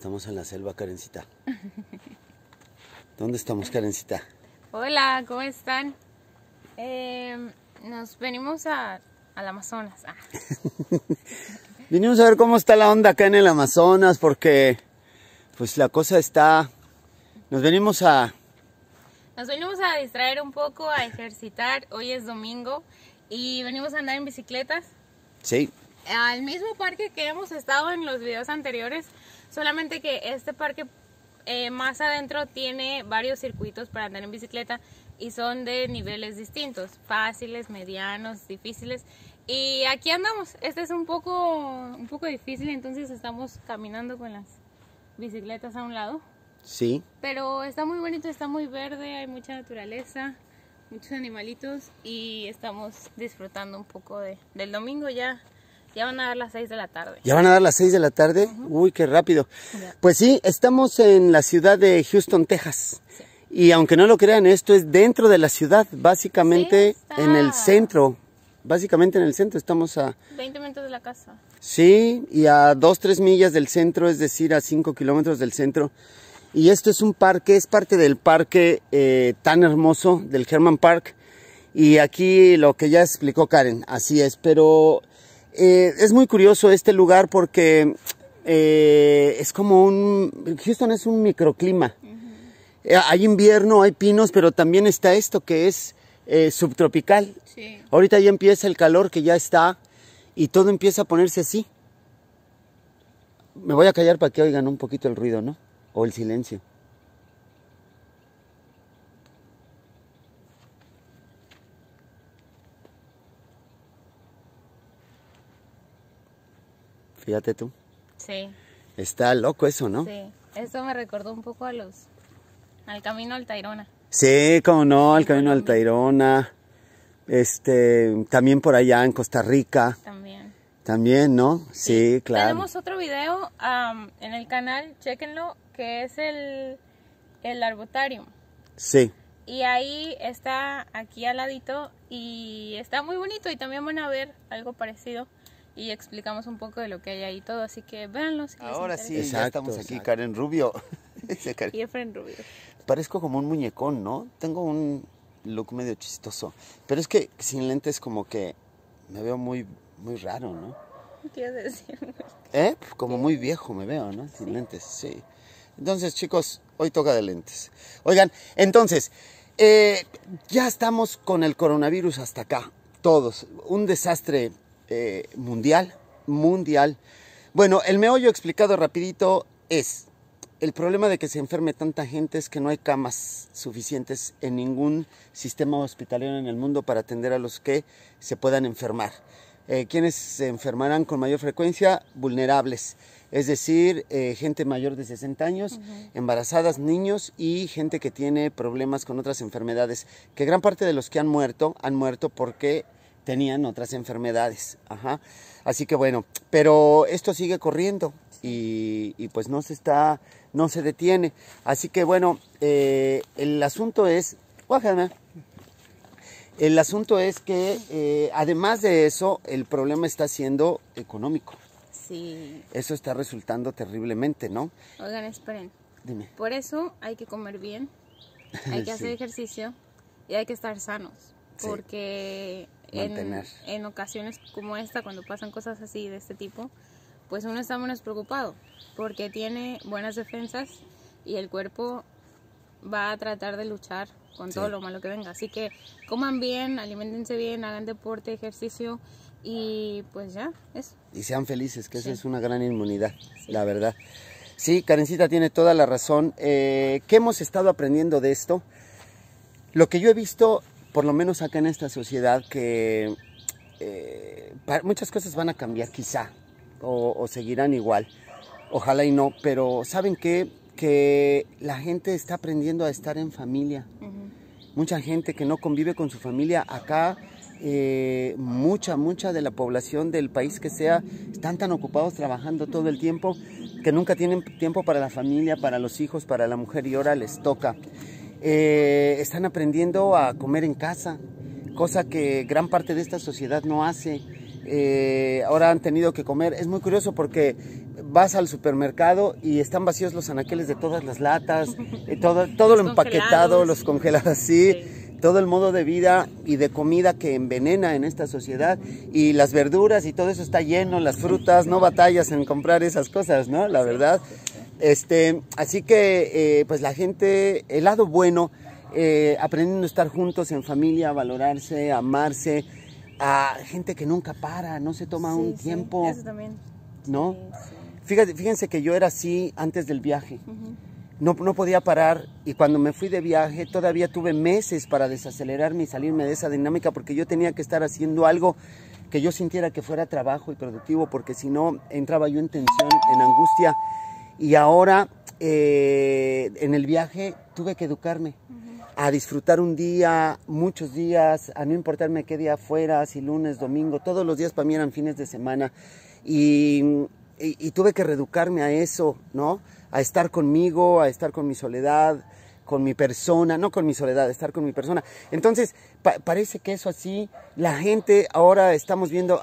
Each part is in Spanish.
Estamos en la selva, Karencita. ¿Dónde estamos, Karencita? Hola, ¿cómo están? Em, nos venimos a, al Amazonas. Ah. venimos a ver cómo está la onda acá en el Amazonas, porque pues la cosa está... Nos venimos a... Nos venimos a distraer un poco, a ejercitar. Hoy es domingo y venimos a andar en bicicletas. Sí. Al mismo parque que hemos estado en los videos anteriores, Solamente que este parque eh, más adentro tiene varios circuitos para andar en bicicleta y son de niveles distintos, fáciles, medianos, difíciles. Y aquí andamos. Este es un poco, un poco difícil, entonces estamos caminando con las bicicletas a un lado. Sí. Pero está muy bonito, está muy verde, hay mucha naturaleza, muchos animalitos y estamos disfrutando un poco del domingo ya. Ya van a dar las 6 de la tarde. Ya van a dar las 6 de la tarde. Uy, qué rápido. Pues sí, estamos en la ciudad de Houston, Texas. Y aunque no lo crean, esto es dentro de la ciudad, básicamente en el centro. Básicamente en el centro, estamos a... 20 minutos de la casa. Sí, y a 2, 3 millas del centro, es decir, a 5 kilómetros del centro. Y esto es un parque, es parte del parque eh, tan hermoso del Herman Park. Y aquí lo que ya explicó Karen, así es, pero eh, es muy curioso este lugar porque eh, es como un... Houston es un microclima. Eh, hay invierno, hay pinos, pero también está esto que es eh, subtropical. Ahorita ya empieza el calor que ya está y todo empieza a ponerse así. Me voy a callar para que oigan un poquito el ruido, ¿no? O el silencio. fíjate tú. Sí. Está loco eso, ¿no? Sí, eso me recordó un poco a los, al camino al Tairona. Sí, como no, al camino al Tairona. Este, también por allá en Costa Rica. También. También, ¿no? Sí, claro. Tenemos otro video en el canal, chequenlo, que es el, el arbotarium. Sí. Y ahí está aquí al ladito y está muy bonito y también van a ver algo parecido y explicamos un poco de lo que hay ahí todo, así que véanlo. Si Ahora sí, ya estamos aquí, Karen Rubio. y Efren Rubio. Parezco como un muñecón, ¿no? Tengo un look medio chistoso, pero es que sin lentes como que me veo muy, muy raro, ¿no? ¿Qué decir? ¿Eh? Como muy viejo me veo, ¿no? Sin lentes, sí. Entonces, chicos, hoy toca de lentes. Oigan, entonces, eh, ya estamos con el coronavirus hasta acá, todos. Un desastre eh, mundial, mundial. Bueno, el meollo explicado rapidito es, el problema de que se enferme tanta gente es que no hay camas suficientes en ningún sistema hospitalario en el mundo para atender a los que se puedan enfermar. Eh, quienes se enfermarán con mayor frecuencia? Vulnerables, es decir, eh, gente mayor de 60 años, embarazadas, niños y gente que tiene problemas con otras enfermedades, que gran parte de los que han muerto han muerto porque tenían otras enfermedades. Ajá. Así que bueno, pero esto sigue corriendo y, pues no se está, no se detiene. Así que bueno, eh, el asunto es, el asunto es que eh, además de eso, el problema está siendo económico. Sí. Eso está resultando terriblemente, ¿no? Oigan, esperen. Dime. Por eso hay que comer bien, hay que hacer ejercicio y hay que estar sanos. Porque en, en, ocasiones como esta, cuando pasan cosas así de este tipo, pues uno está menos preocupado porque tiene buenas defensas y el cuerpo va a tratar de luchar con todo lo malo que venga. Así que coman bien, alimentense bien, hagan deporte, ejercicio y pues ya, eso. Y sean felices, que eso es una gran inmunidad, la verdad. Sí, Karencita tiene toda la razón. Eh, ¿Qué hemos estado aprendiendo de esto? Lo que yo he visto por lo menos acá en esta sociedad que eh, muchas cosas van a cambiar quizá o, seguirán igual. Ojalá y no, pero ¿saben qué? Que la gente está aprendiendo a estar en familia. Mucha gente que no convive con su familia acá, eh, mucha, mucha de la población del país que sea, están tan ocupados trabajando todo el tiempo que nunca tienen tiempo para la familia, para los hijos, para la mujer y ahora les toca. Eh, están aprendiendo a comer en casa, cosa que gran parte de esta sociedad no hace. Eh, ahora han tenido que comer. Es muy curioso porque vas al supermercado y están vacíos los anaqueles de todas las latas, eh, todo, todo lo empaquetado, los congelados, así todo el modo de vida y de comida que envenena en esta sociedad y las verduras y todo eso está lleno, las frutas, no batallas en comprar esas cosas, ¿no? La verdad. Este, así que, eh, pues la gente, el lado bueno, eh, aprendiendo a estar juntos en familia, a valorarse, amarse, a gente que nunca para, no se toma un tiempo. ¿No? Fíjate, fíjense que yo era así antes del viaje. no, no podía parar y cuando me fui de viaje todavía tuve meses para desacelerarme y salirme de esa dinámica porque yo tenía que estar haciendo algo que yo sintiera que fuera trabajo y productivo porque si no entraba yo en tensión, en angustia y ahora, eh, en el viaje, tuve que educarme a disfrutar un día, muchos días, a no importarme qué día fuera, si lunes, domingo, todos los días para mí eran fines de semana. Y, tuve que reeducarme a eso, ¿no? A estar conmigo, a estar con mi soledad, con mi persona, no con mi soledad, estar con mi persona. Entonces, parece que eso así, la gente ahora estamos viendo,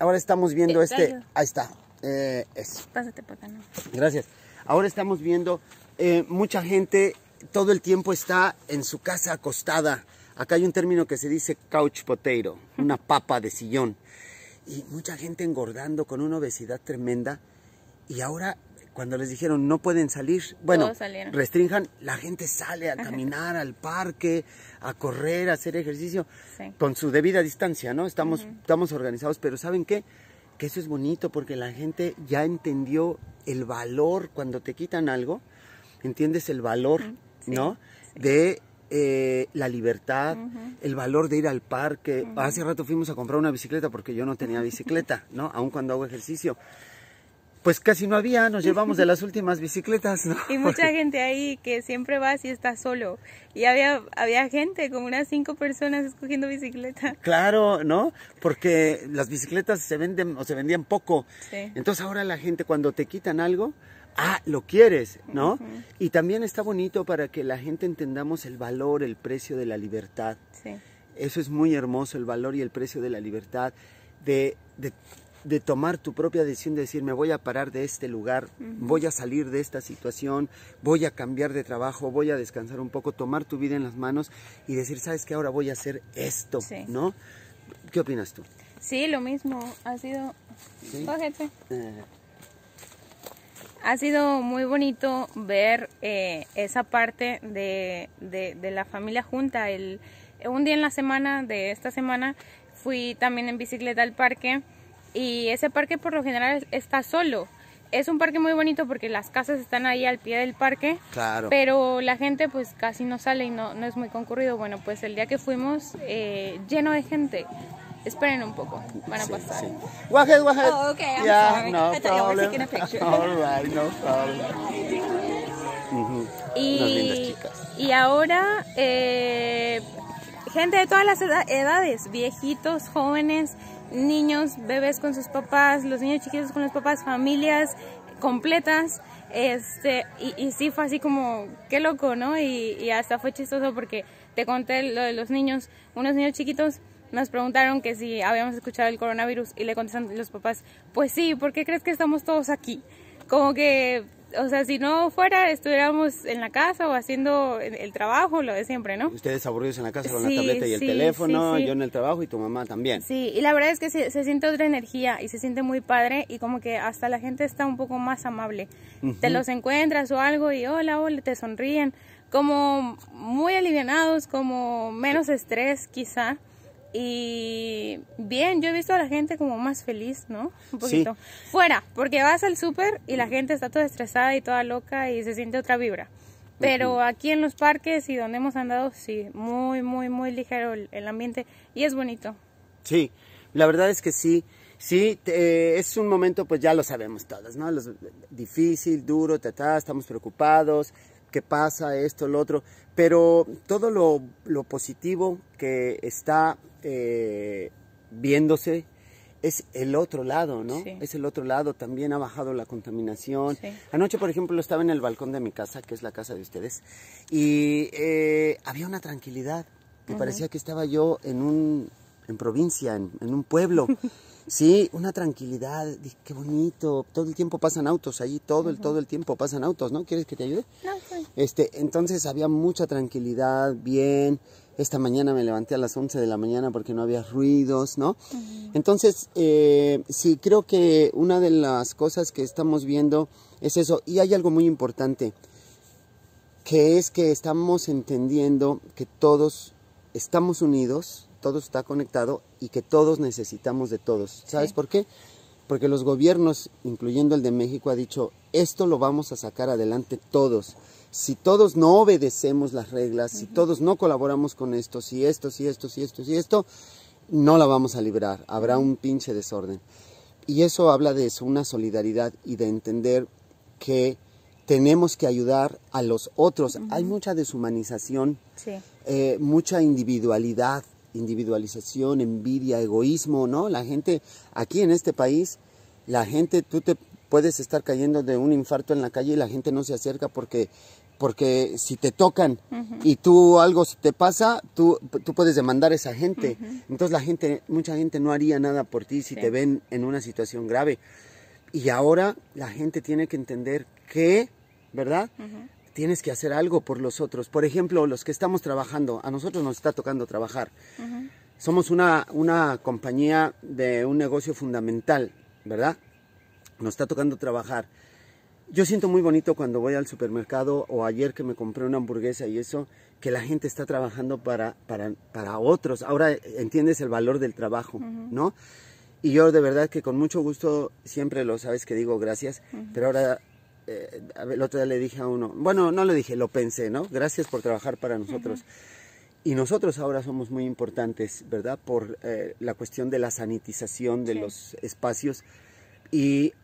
ahora estamos viendo este, ahí está, eh, eso. Gracias. Ahora estamos viendo, eh, mucha gente todo el tiempo está en su casa acostada. Acá hay un término que se dice couch potato, una papa de sillón. Y mucha gente engordando con una obesidad tremenda. Y ahora, cuando les dijeron no pueden salir, bueno, restringan la gente sale a caminar al parque, a correr, a hacer ejercicio, con su debida distancia, ¿no? Estamos, estamos organizados, pero ¿saben qué? eso es bonito, porque la gente ya entendió el valor cuando te quitan algo, entiendes el valor, ¿no? De eh, la libertad, el valor de ir al parque. Hace rato fuimos a comprar una bicicleta porque yo no tenía bicicleta, ¿no? Aun cuando hago ejercicio pues casi no había, nos llevamos de las últimas bicicletas, ¿no? Y mucha gente ahí que siempre va y está solo. Y había, había gente, como unas cinco personas escogiendo bicicleta. Claro, ¿no? Porque las bicicletas se venden o se vendían poco. Sí. Entonces ahora la gente cuando te quitan algo, ah, lo quieres, ¿no? Y también está bonito para que la gente entendamos el valor, el precio de la libertad. Sí. Eso es muy hermoso, el valor y el precio de la libertad, de, de de tomar tu propia decisión, de decir, me voy a parar de este lugar, voy a salir de esta situación, voy a cambiar de trabajo, voy a descansar un poco, tomar tu vida en las manos y decir, ¿sabes qué? Ahora voy a hacer esto, ¿no? ¿Qué opinas tú? Sí, lo mismo, ha sido... Eh. Ha sido muy bonito ver eh, esa parte de, de, la familia junta. El, un día en la semana, de esta semana, fui también en bicicleta al parque y ese parque por lo general está solo. Es un parque muy bonito porque las casas están ahí al pie del parque. Claro. Pero la gente pues casi no sale y no, no es muy concurrido. Bueno, pues el día que fuimos, eh, lleno de gente. Esperen un poco, van a pasar. Sí. Go oh, No I no y, y, ahora, eh, gente de todas las edades, viejitos, jóvenes, niños, bebés con sus papás, los niños chiquitos con los papás, familias completas. Este, y, sí fue así como, qué loco, ¿no? Y, y, hasta fue chistoso porque te conté lo de los niños, unos niños chiquitos nos preguntaron que si habíamos escuchado el coronavirus y le contestan los papás, pues sí, ¿por qué crees que estamos todos aquí? Como que o sea, si no fuera, estuviéramos en la casa o haciendo el trabajo, lo de siempre, ¿no? Ustedes aburridos en la casa con la tableta y el teléfono, yo en el trabajo y tu mamá también. Sí, y la verdad es que se, siente otra energía y se siente muy padre y como que hasta la gente está un poco más amable. Te los encuentras o algo y hola, hola, te sonríen, como muy alivianados, como menos estrés quizá. Y bien, yo he visto a la gente como más feliz, ¿no? Un poquito. Fuera, porque vas al súper y la gente está toda estresada y toda loca y se siente otra vibra. Pero aquí en los parques y donde hemos andado, sí, muy, muy, muy ligero el, ambiente y es bonito. Sí, la verdad es que sí. Sí, eh, es un momento, pues ya lo sabemos todas ¿no? difícil, duro, estamos preocupados, que pasa, esto, lo otro, pero todo lo, positivo que está eh, viéndose es el otro lado, ¿no? Es el otro lado, también ha bajado la contaminación. Anoche, por ejemplo, estaba en el balcón de mi casa, que es la casa de ustedes, y eh, había una tranquilidad, me parecía que estaba yo en un, en provincia, en, un pueblo. Sí, una tranquilidad, qué bonito. Todo el tiempo pasan autos allí, todo el, todo el tiempo pasan autos, ¿no? ¿Quieres que te ayude? No, este, entonces había mucha tranquilidad, bien. Esta mañana me levanté a las 11 de la mañana porque no había ruidos, ¿no? Entonces, eh, sí, creo que una de las cosas que estamos viendo es eso. Y hay algo muy importante, que es que estamos entendiendo que todos estamos unidos, todo está conectado y que todos necesitamos de todos. ¿Sabes por qué? porque los gobiernos, incluyendo el de México, ha dicho, esto lo vamos a sacar adelante todos. Si todos no obedecemos las reglas, si todos no colaboramos con esto, si esto, si esto, si esto, si esto, no la vamos a librar, habrá un pinche desorden. Y eso habla de una solidaridad y de entender que tenemos que ayudar a los otros. Hay mucha deshumanización, eh, mucha individualidad individualización, envidia, egoísmo, ¿no? La gente, aquí en este país, la gente, tú te puedes estar cayendo de un infarto en la calle y la gente no se acerca porque, porque si te tocan y tú algo te pasa, tú, tú puedes demandar a esa gente. Entonces la gente, mucha gente no haría nada por ti si te ven en una situación grave. Y ahora la gente tiene que entender que, ¿verdad? tienes que hacer algo por los otros. Por ejemplo, los que estamos trabajando, a nosotros nos está tocando trabajar. Somos una, una compañía de un negocio fundamental, ¿verdad? Nos está tocando trabajar. Yo siento muy bonito cuando voy al supermercado o ayer que me compré una hamburguesa y eso, que la gente está trabajando para, para, para otros. Ahora entiendes el valor del trabajo, ¿no? Y yo de verdad que con mucho gusto siempre lo sabes que digo gracias, pero ahora eh, el otro día le dije a uno, bueno, no le dije, lo pensé, ¿no? Gracias por trabajar para nosotros. Y nosotros ahora somos muy importantes, ¿verdad? Por eh, la cuestión de la sanitización de los espacios. Y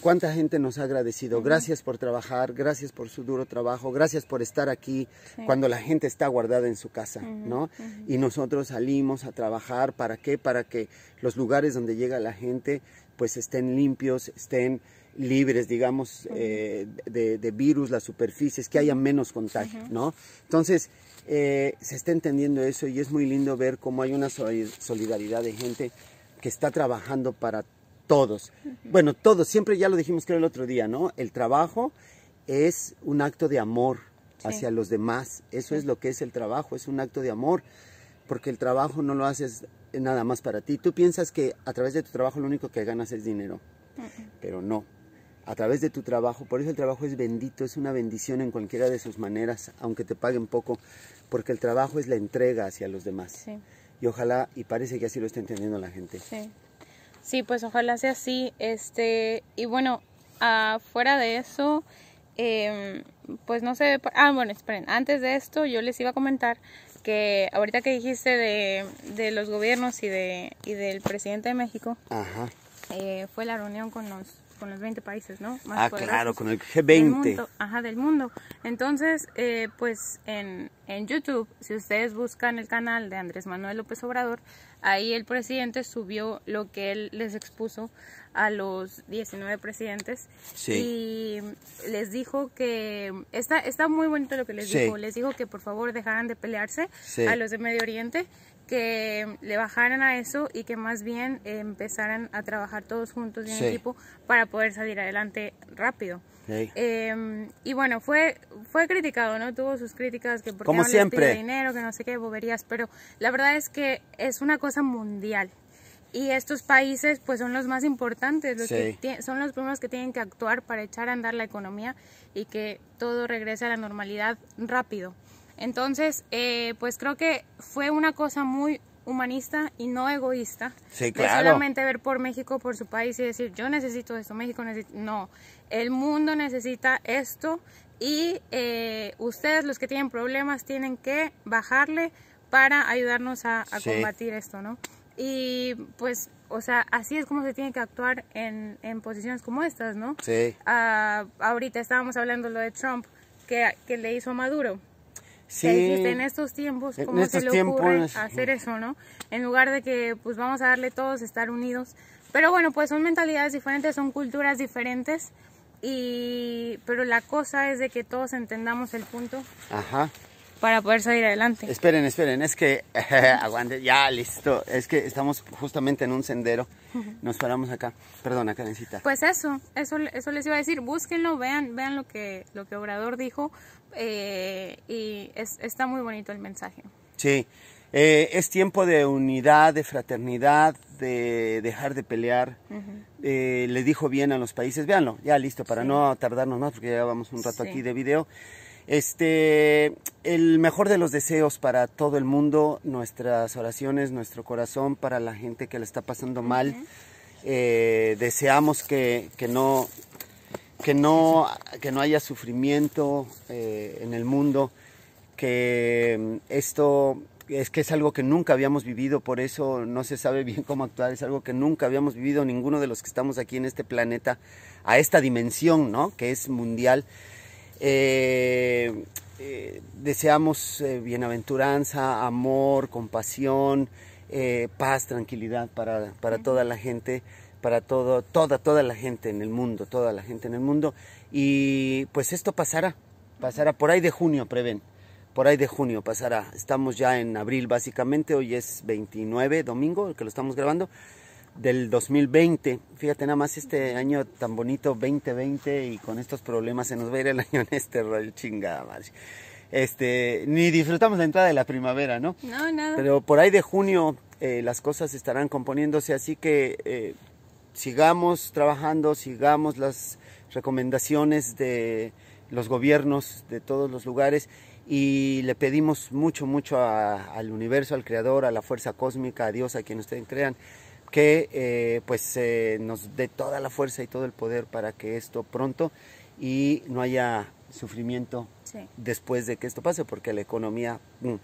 cuánta gente nos ha agradecido. Gracias por trabajar, gracias por su duro trabajo, gracias por estar aquí cuando la gente está guardada en su casa, ¿no? Y nosotros salimos a trabajar, ¿para qué? Para que los lugares donde llega la gente pues estén limpios, estén libres, digamos, eh, de, virus, las superficies, que haya menos contagio, ¿no? Entonces, eh, se está entendiendo eso y es muy lindo ver cómo hay una solidaridad de gente que está trabajando para todos. Bueno, todos, siempre ya lo dijimos creo el otro día, ¿no? El trabajo es un acto de amor hacia los demás, eso es lo que es el trabajo, es un acto de amor, porque el trabajo no lo haces nada más para ti. Tú piensas que a través de tu trabajo lo único que ganas es dinero, pero no, a través de tu trabajo. Por eso el trabajo es bendito, es una bendición en cualquiera de sus maneras, aunque te paguen poco, porque el trabajo es la entrega hacia los demás. Y ojalá, y parece que así lo está entendiendo la gente. Sí, pues ojalá sea así. Este, y bueno, afuera de eso, em, pues no sé, ah, bueno, esperen, antes de esto yo les iba a comentar que ahorita que dijiste de, de los gobiernos y, de, y del presidente de México, eh, fue la reunión con los con los 20 países, ¿no? Más ah, claro, con el G20. Del mundo, ajá, del mundo. Entonces, eh, pues en, en YouTube, si ustedes buscan el canal de Andrés Manuel López Obrador, ahí el presidente subió lo que él les expuso a los 19 presidentes y les dijo que está está muy bonito lo que les dijo les dijo que por favor dejaran de pelearse a los de Medio Oriente que le bajaran a eso y que más bien empezaran a trabajar todos juntos en equipo para poder salir adelante rápido. Em, y bueno, fue, fue criticado, ¿no? Tuvo sus críticas, que por no dinero, que no sé qué, boberías, pero la verdad es que es una cosa mundial. Y estos países pues son los más importantes, los son los primeros que tienen que actuar para echar a andar la economía y que todo regrese a la normalidad rápido. Entonces, eh, pues creo que fue una cosa muy humanista y no egoísta. Sí, claro. solamente ver por México, por su país y decir, yo necesito esto, México necesita... No, el mundo necesita esto y eh, ustedes los que tienen problemas tienen que bajarle para ayudarnos a, combatir esto, ¿no? Y pues, o sea, así es como se tiene que actuar en, posiciones como estas, ¿no? Sí. Ah, ahorita estábamos hablando lo de Trump, que, que le hizo a Maduro. Sí. en estos tiempos, ¿cómo se le hacer eso, no? En lugar de que, pues vamos a darle todos, estar unidos. Pero bueno, pues son mentalidades diferentes, son culturas diferentes. Y, pero la cosa es de que todos entendamos el punto. Ajá para poder salir adelante. Esperen, esperen, es que aguante, ya listo, es que estamos justamente en un sendero, nos paramos acá, perdona Karencita. Pues eso, eso, eso les iba a decir, búsquenlo, vean, vean lo que, lo que Obrador dijo eh, y está muy bonito el mensaje. Sí, eh, es tiempo de unidad, de fraternidad, de dejar de pelear. Eh, le dijo bien a los países, véanlo, ya listo, para no tardarnos más, porque ya vamos un rato aquí de video. Este, el mejor de los deseos para todo el mundo, nuestras oraciones, nuestro corazón para la gente que le está pasando mal. Eh, deseamos que, no, que, no, que no haya sufrimiento eh, en el mundo, que esto es que es algo que nunca habíamos vivido, por eso no se sabe bien cómo actuar, es algo que nunca habíamos vivido ninguno de los que estamos aquí en este planeta, a esta dimensión, ¿no? Que es mundial. Eh, eh, deseamos eh, bienaventuranza, amor, compasión, paz, tranquilidad para, toda la gente, para todo, toda, toda la gente en el mundo, toda la gente en el mundo. Y pues esto pasará, pasará por ahí de junio, prevén. Por ahí de junio pasará. Estamos ya en abril básicamente, hoy es 29, domingo, el que lo estamos grabando del 2020. Fíjate nada más este año tan bonito 2020 y con estos problemas se nos va a ir el año en este rol chingada madre. Este, ni disfrutamos la entrada de la primavera, ¿no? No, nada. Pero por ahí de junio eh, las cosas estarán componiéndose, así que eh, sigamos trabajando, sigamos las recomendaciones de los gobiernos de todos los lugares y le pedimos mucho, mucho al universo, al creador, a la fuerza cósmica, a Dios, a quien ustedes crean, que eh, pues nos dé toda la fuerza y todo el poder para que esto pronto y no haya sufrimiento después de que esto pase, porque la economía, mm,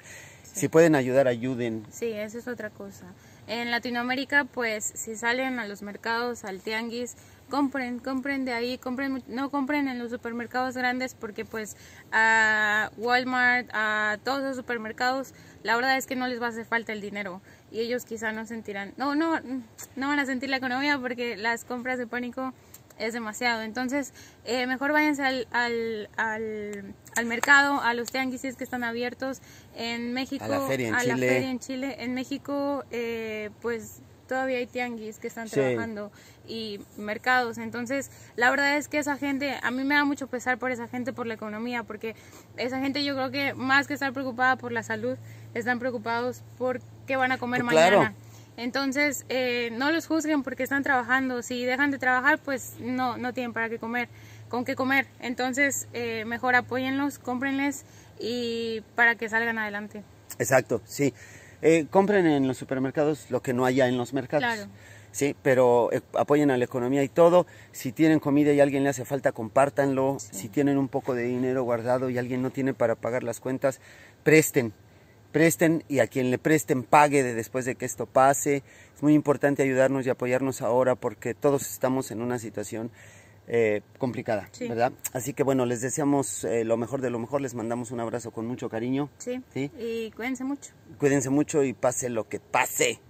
si pueden ayudar, ayuden. Sí, eso es otra cosa. En Latinoamérica, pues si salen a los mercados, al tianguis, compren, compren de ahí, compren, no compren en los supermercados grandes porque pues a Walmart, a todos los supermercados, la verdad es que no les va a hacer falta el dinero y ellos quizá no sentirán, no, no, no van a sentir la economía porque las compras de pánico es demasiado. Entonces, eh, mejor váyanse al, al, al, mercado, a los tianguis que están abiertos en México, a la feria en, Chile. en Chile. en México, eh, pues todavía hay tianguis que están trabajando y mercados. Entonces, la verdad es que esa gente, a mí me da mucho pesar por esa gente, por la economía, porque esa gente yo creo que más que estar preocupada por la salud, están preocupados por qué van a comer pues mañana. Entonces, eh, no los juzguen porque están trabajando. Si dejan de trabajar, pues no, no tienen para qué comer, con qué comer. Entonces, eh, mejor apóyenlos, cómprenles y para que salgan adelante. Exacto, sí. Eh, compren en los supermercados lo que no haya en los mercados. Claro. Sí, pero apoyen a la economía y todo. Si tienen comida y a alguien le hace falta, compártanlo. Si tienen un poco de dinero guardado y alguien no tiene para pagar las cuentas, presten presten y a quien le presten pague de después de que esto pase. Es muy importante ayudarnos y apoyarnos ahora porque todos estamos en una situación eh, complicada, ¿verdad? Así que bueno, les deseamos eh, lo mejor de lo mejor, les mandamos un abrazo con mucho cariño. Sí. Y cuídense mucho. Cuídense mucho y pase lo que pase.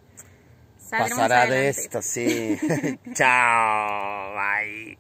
Pasará de esto, sí. Chao, bye.